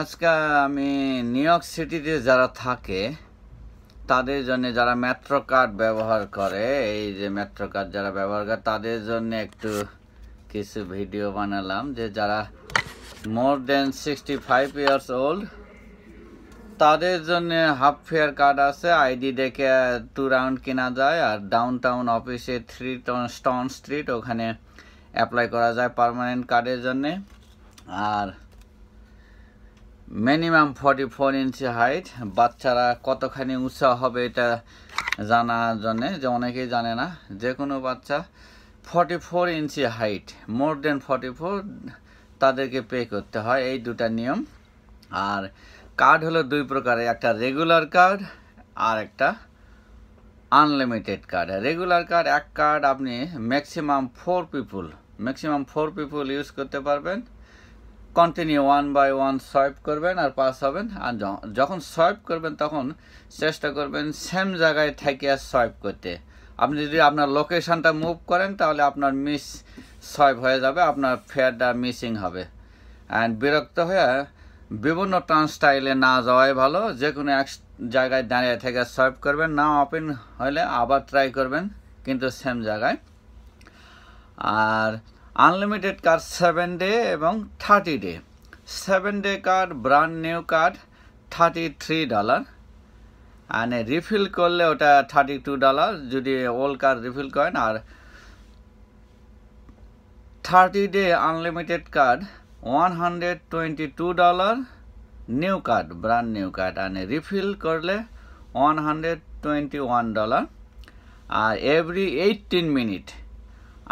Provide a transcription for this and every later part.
আজকে আমি new York সিটিতে যারা থাকে তাদের জন্য যারা মেট্রো কার্ড ব্যবহার করে এই যে মেট্রো কার্ড যারা ব্যবহার করে তাদের জন্য একটু কিছু ভিডিও বানালাম যে যারা more than sixty five years old তাদের জন্য হাফ ফেয়ার কার্ড আছে আইডি ডেকে টু রাউন্ড কেনা যায় আর ডাউন টাউন অফিসে থ্রি স্টন স্ট্রিট ওখানে অ্যাপ্লাই করা যায় পারমানেন্ট কার্ডের জন্যে আর minimum forty four inch height বাচ্চারা কতখানি উঁচা হবে এটা জানার জন্যে যে অনেকেই জানে না যে কোনো বাচ্চা forty four inch height more than forty four তাদেরকে পে করতে হয় এই দুটা নিয়ম আর কার্ড হলো দুই প্রকারের একটা রেগুলার কার্ড আর একটা আনলিমিটেড কার্ড রেগুলার কার্ড এক কার্ড আপনি maximum four people maximum four people use করতে পারবেন continue one by one swipe করবেন আর পাস হবেন আর যখন সোয়াইপ করবেন তখন চেষ্টা করবেন সেম জায়গায় থেকে আর সোয়াইপ করতে আপনি যদি আপনার লোকেশানটা মুভ করেন তাহলে আপনার মিস সোয়াইপ হয়ে যাবে আপনার ফেয়ারটা মিসিং হবে অ্যান্ড বিরক্ত হয়ে বিভিন্ন টান স্টাইলে না যাওয়াই ভালো যে কোনো এক জায়গায় দাঁড়িয়ে থেকে সোয়াইপ করবেন না ওপেন হলে আবার ট্রাই করবেন কিন্তু সেম জায়গায় আর আনলিমিটেড কার্ড সেভেন ডে এবং thirty day seven day card brand new card thirty three dollar and refill করলে ওটা থার্টি টু ডলার যদি ওল্ড কার্ড রিফিল করেন আর thirty day unlimited card one hundred twenty two dollar new card brand new card and refill করলে one hundred twenty one dollar আর every eighteen minute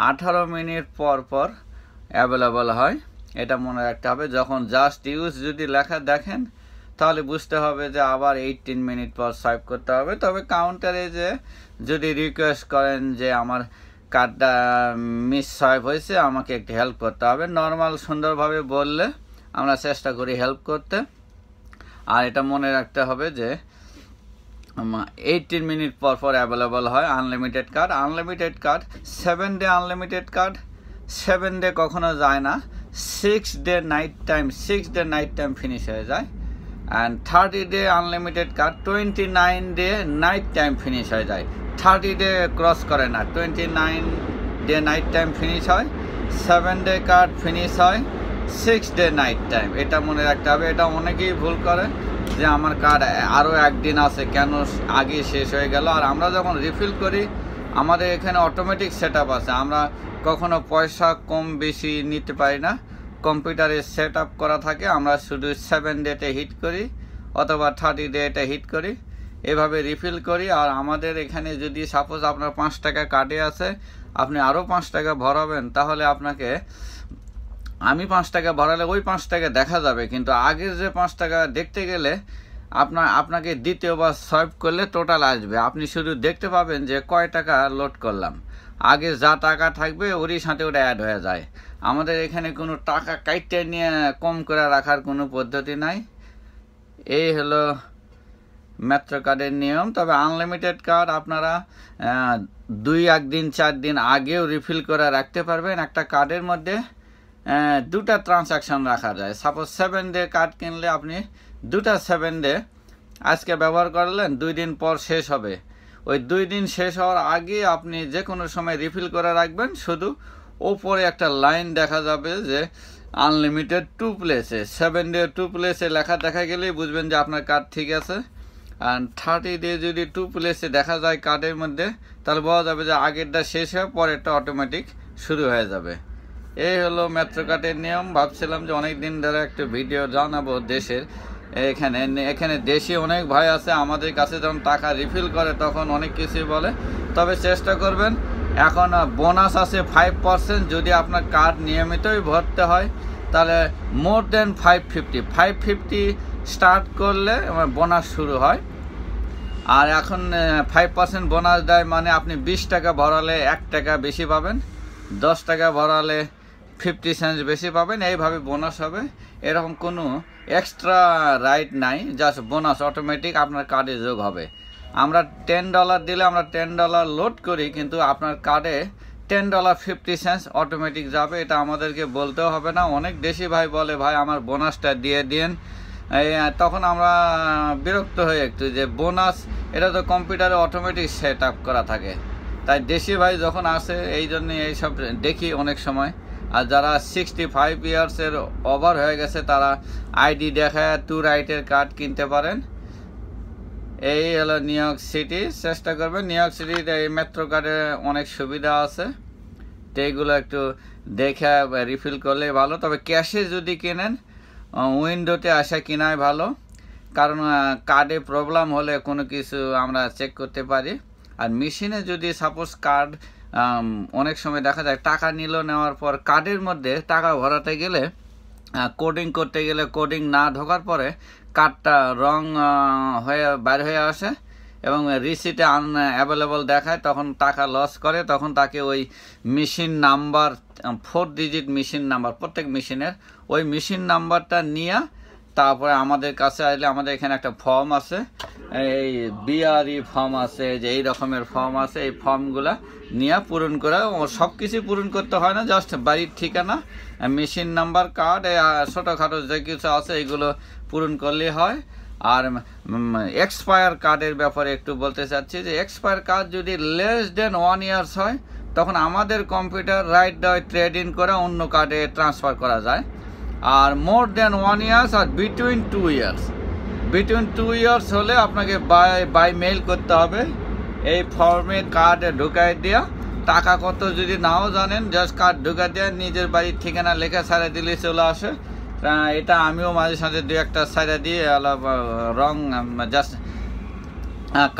আঠারো মিনিট পর পর অ্যাভেলেবল হয় এটা মনে রাখতে হবে যখন জাস্ট ইউজ যদি লেখা দেখেন তাহলে বুঝতে হবে যে আবার এইটিন মিনিট পর সাইভ করতে হবে তবে কাউন্টারে যে যদি রিকোয়েস্ট করেন যে আমার কার্ডটা মিস সাইভ হয়েছে আমাকে একটু হেল্প করতে হবে নর্মাল সুন্দরভাবে বললে আমরা চেষ্টা করি হেল্প করতে আর এটা মনে রাখতে হবে যে এইটিন মিনিট পর পর অ্যাভেলেবল হয় unlimited card unlimited card seven day unlimited card seven day কখনো যায় না six day night time six day night time finish হয়ে যায় and thirty day unlimited card twenty nine day night time finish হয়ে যায় thirty day cross করে না twenty nine day night time finish হয় সেভেন ডে কার্ড ফিনিশ হয় six day night time এটা মনে রাখতে হবে এটা অনেকেই ভুল করে যে আমার কার্ড আরও একদিন আছে কেন আগে শেষ হয়ে গেল আর আমরা যখন রিফিল করি আমাদের এখানে অটোমেটিক সেট আছে আমরা কখনো পয়সা কম বেশি নিতে পারি না কম্পিউটারে সেট আপ করা থাকে আমরা শুধু সেভেন ডেটে হিট করি অথবা থার্টি ডেটে হিট করি এভাবে রিফিল করি আর আমাদের এখানে যদি সাপোজ আপনার পাঁচ টাকা কার্ডে আছে আপনি আরও পাঁচ টাকা ভরাবেন তাহলে আপনাকে আমি পাঁচ টাকা বাড়ালে ওই পাঁচ টাকা দেখা যাবে কিন্তু আগের যে পাঁচ টাকা দেখতে গেলে আপনার আপনাকে দ্বিতীয়বার সার্ভ করলে টোটাল আসবে আপনি শুধু দেখতে পাবেন যে কয় টাকা লোড করলাম আগে যা টাকা থাকবে ওরই সাথে ওটা অ্যাড হয়ে যায় আমাদের এখানে কোনো টাকা কাইটে নিয়ে কম করে রাখার কোনো পদ্ধতি নাই এই হলো মেট্রো কার্ডের নিয়ম তবে আনলিমিটেড কার্ড আপনারা দুই একদিন চার দিন আগেও রিফিল করে রাখতে পারবেন একটা কার্ডের মধ্যে দুটা ট্রানজাকশান রাখা যায় সাপোজ সেভেন ডে কার্ড কিনলে আপনি দুটা সেভেন ডে আজকে ব্যবহার করলেন দুই দিন পর শেষ হবে ওই দুই দিন শেষ হওয়ার আগে আপনি যে কোনো সময় রিফিল করে রাখবেন শুধু ওপরে একটা লাইন দেখা যাবে যে আনলিমিটেড টু প্লেসে সেভেন ডে টু প্লেসে লেখা দেখা গেলেই বুঝবেন যে আপনার কার্ড ঠিক আছে আর থার্টি ডে যদি টু প্লেসে দেখা যায় কার্ডের মধ্যে তাহলে বলা যাবে যে আগেরটা শেষ হয়ে পরেরটা অটোমেটিক শুরু হয়ে যাবে এই হলো মেট্রো কার্ডের নিয়ম ভাবছিলাম যে অনেক দিন ধরে একটা ভিডিও জানাবো দেশের এখানে এখানে দেশে অনেক ভাই আছে আমাদের কাছে যখন টাকা রিফিল করে তখন অনেক কিছুই বলে তবে চেষ্টা করবেন এখন বোনাস আছে ফাইভ পার্সেন্ট যদি আপনার কার্ড নিয়মিতই ভরতে হয় তাহলে more than five fifty five fifty start করলে বোনাস শুরু হয় আর এখন ফাইভ পার্সেন্ট বোনাস দেয় মানে আপনি বিশ টাকা ভরালে এক টাকা বেশি পাবেন দশ টাকা ভরালে ফিফটি সেন্টস বেশি পাবেন এইভাবে বোনাস হবে এরকম কোনো এক্সট্রা রাইট নাই জাস্ট বোনাস অটোমেটিক আপনার কার্ডে যোগ হবে আমরা টেন ডলার দিলে আমরা টেন ডলার লোড করি কিন্তু আপনার কার্ডে ten dollar fifty cents automatic যাবে এটা আমাদেরকে বলতেও হবে না অনেক দেশি ভাই বলে ভাই আমার বোনাসটা দিয়ে দিন তখন আমরা বিরক্ত হই একটু যে বোনাস এটা তো কম্পিউটারে অটোমেটিক সেট আপ করা থাকে তাই দেশি ভাই যখন আসে এই জন্যে এইসব দেখি অনেক সময় আর যারা সিক্সটি ফাইভ ইয়ার্সের ওভার হয়ে গেছে তারা আইডি দেখায় টু রাইটের কার্ড কিনতে পারেন এই হলো নিউ সিটি চেষ্টা করবেন নিউ ইয়র্ক সিটির এই মেট্রো কার্ডে অনেক সুবিধা আছে তো এইগুলো একটু দেখে রিফিল করলে ভালো তবে ক্যাশে যদি কেনেন উইন্ডোতে আসা কেনাই ভালো কারণ কার্ডে প্রবলেম হলে কোনো কিছু আমরা চেক করতে পারি আর মেশিনে যদি সাপোজ কার্ড অনেক সময় দেখা যায় টাকা নিল নেওয়ার পর কার্ডের মধ্যে টাকা ভরাতে গেলে কোডিং করতে গেলে কোডিং না ঢোকার পরে কার্ডটা রং হয়ে বাইর হয়ে আসে এবং রিসিটে আন অ্যাভেলেবল দেখায় তখন টাকা লস করে তখন তাকে ওই machine number four digit machine number প্রত্যেক মেশিনের ওই মেশিন নাম্বারটা নিয়ে তারপরে আমাদের কাছে আসলে আমাদের এখানে একটা ফর্ম আছে এই বিআরই ফর্ম e আছে যে এই রকমের ফর্ম আছে এই ফর্মগুলা নিয়ে পূরণ করা সব কিছুই পূরণ করতে হয় না জাস্ট বাড়ির ঠিকানা মেশিন নাম্বার কার্ড ছোটোখাটো যে কিছু আছে এগুলো পূরণ করলে হয় আর এক্সপায়ার কার্ডের ব্যাপারে একটু বলতে চাচ্ছি যে এক্সপায়ার কার্ড যদি লেস দেন ওয়ান ইয়ার্স হয় তখন আমাদের কম্পিউটার রাইট ডয় ট্রেড ইন করে অন্য কার্ডে ট্রান্সফার করা যায় আর মোর দেন ওয়ান ইয়ার্স আর between two years between two years হলে আপনাকে বাই বাই মেইল করতে হবে এই ফর্মে কার্ডে ঢুকাই দেওয়া টাকা কত যদি নাও জানেন জাস্ট কার্ড ঢুকাই দেওয়া নিজের বাড়ির ঠিকানা লেখা সারে দিলে চলে আসে এটা আমিও মাঝে সাঝে দু একটা সাইডে দিয়ে রং জাস্ট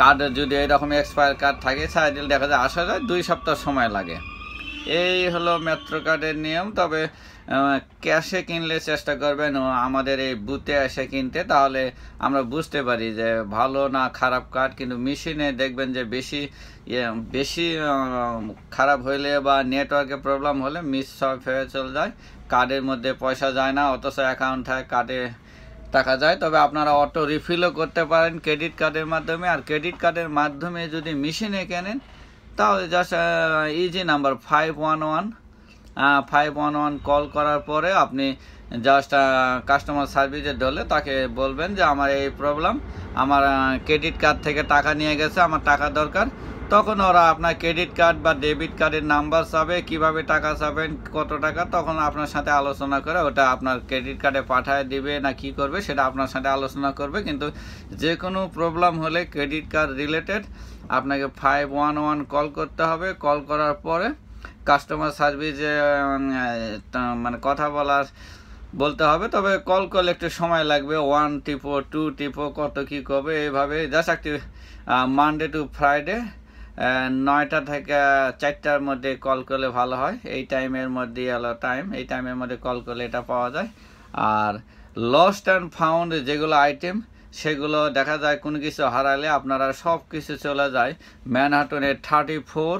কার্ড যদি এরকম এক্সপায়ার কার্ড থাকে সাইড দিলে দেখা যায় আসা যায় দুই সপ্তাহ সময় লাগে এই হলো মেট্রো কার্ডের নিয়ম তবে ক্যাশে কিনলে চেষ্টা করবেন আমাদের এই বুথে এসে কিনতে তাহলে আমরা বুঝতে পারি যে ভালো না খারাপ কাঠ কিন্তু মেশিনে দেখবেন যে বেশি ইয়ে, বেশি খারাপ হইলে বা নেটওয়ার্কে প্রবলেম হলে মিস সব হয়ে চলে যায় কার্ডের মধ্যে পয়সা যায় না অথচ অ্যাকাউন্ট হয় কার্ডে টাকা যায় তবে আপনারা অটো রিফিলও করতে পারেন ক্রেডিট কার্ডের মাধ্যমে আর ক্রেডিট কার্ডের মাধ্যমে যদি মেশিনে কেনেন তাহলে just easy number five one one five one one call করার পরে আপনি জাস্ট কাস্টমার সার্ভিসে ডলে তাকে বলবেন যে আমার এই প্রবলেম আমার ক্রেডিট কার্ড থেকে টাকা নিয়ে গেছে আমার টাকা দরকার তখন ওরা আপনার ক্রেডিট কার্ড বা ডেবিট কার্ডের নাম্বার সাবে কিভাবে টাকা সাবেন কত টাকা তখন আপনার সাথে আলোচনা করে ওটা আপনার ক্রেডিট কার্ডে পাঠায় দিবে না কি করবে সেটা আপনার সাথে আলোচনা করবে কিন্তু যে কোনো প্রবলেম হলে ক্রেডিট কার্ড রিলেটেড আপনাকে ফাইভ ওয়ান ওয়ান কল করতে হবে কল করার পরে কাস্টমার সার্ভিস মানে কথা বলার বলতে হবে তবে কল করলে একটু সময় লাগবে ওয়ান টিপো টু টিপো কত কী করবে এইভাবে জাস্ট একটি মানডে টু ফ্রাইডে নয়টা থেকে চারটার মধ্যে কল করলে ভালো হয় এই টাইমের মধ্যে হলো টাইম এই টাইমের মধ্যে কল করলে এটা পাওয়া যায় আর লস্ট অ্যান্ড ফাউন্ড যেগুলো আইটেম সেগুলো দেখা যায় কোনো কিছু হারালে আপনারা সব কিছু চলে যায় ম্যানহাটনের থার্টি ফোর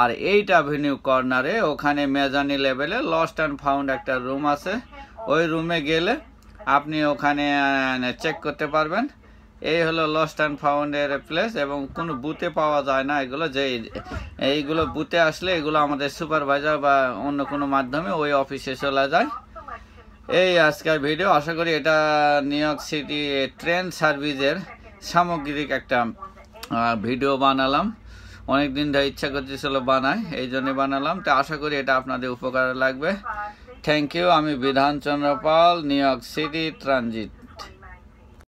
আর এইটা ভিনিউ কর্নারে ওখানে মেজানি লেভেলে লস্ট অ্যান্ড ফাউন্ড একটা রুম আছে ওই রুমে গেলে আপনি ওখানে চেক করতে পারবেন এই হলো লস্ট অ্যান্ড ফাউন্ডের প্লেস এবং কোনো বুথে পাওয়া যায় না এগুলো যে এইগুলো বুথে আসলে এগুলো আমাদের সুপারভাইজার বা অন্য কোনো মাধ্যমে ওই অফিসে চলে যায় এই আজকের ভিডিও আশা করি এটা নিউ ইয়র্ক সিটি ট্রেন সার্ভিসের সামগ্রিক একটা ভিডিও বানালাম অনেক দিন ধরে ইচ্ছা করতেছিল বানাই এই জন্যে বানালাম তো আশা করি এটা আপনাদের উপকারে লাগবে থ্যাংক ইউ আমি Bidhan Pal New York City transit